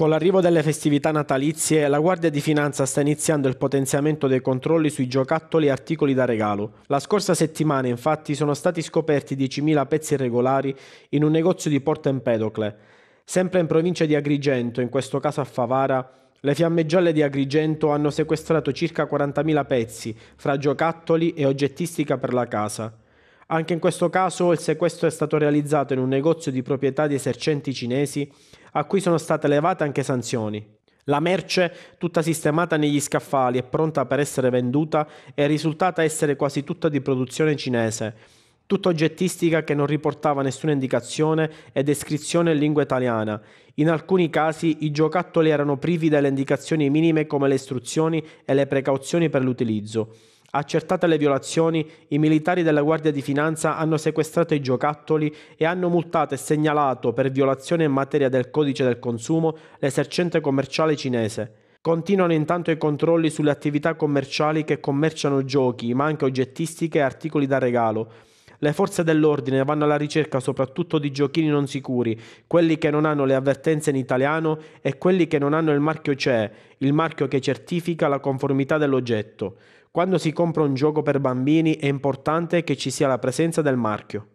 Con l'arrivo delle festività natalizie, la Guardia di Finanza sta iniziando il potenziamento dei controlli sui giocattoli e articoli da regalo. La scorsa settimana, infatti, sono stati scoperti 10.000 pezzi irregolari in un negozio di Porto Empedocle. Sempre in provincia di Agrigento, in questo caso a Favara, le fiamme gialle di Agrigento hanno sequestrato circa 40.000 pezzi, fra giocattoli e oggettistica per la casa. Anche in questo caso il sequestro è stato realizzato in un negozio di proprietà di esercenti cinesi a cui sono state levate anche sanzioni. La merce, tutta sistemata negli scaffali e pronta per essere venduta, è risultata essere quasi tutta di produzione cinese, tutta oggettistica che non riportava nessuna indicazione e descrizione in lingua italiana. In alcuni casi i giocattoli erano privi delle indicazioni minime come le istruzioni e le precauzioni per l'utilizzo. Accertate le violazioni, i militari della Guardia di Finanza hanno sequestrato i giocattoli e hanno multato e segnalato per violazione in materia del codice del consumo l'esercente commerciale cinese. Continuano intanto i controlli sulle attività commerciali che commerciano giochi, ma anche oggettistiche e articoli da regalo. Le forze dell'ordine vanno alla ricerca soprattutto di giochini non sicuri, quelli che non hanno le avvertenze in italiano e quelli che non hanno il marchio CE, il marchio che certifica la conformità dell'oggetto. Quando si compra un gioco per bambini è importante che ci sia la presenza del marchio.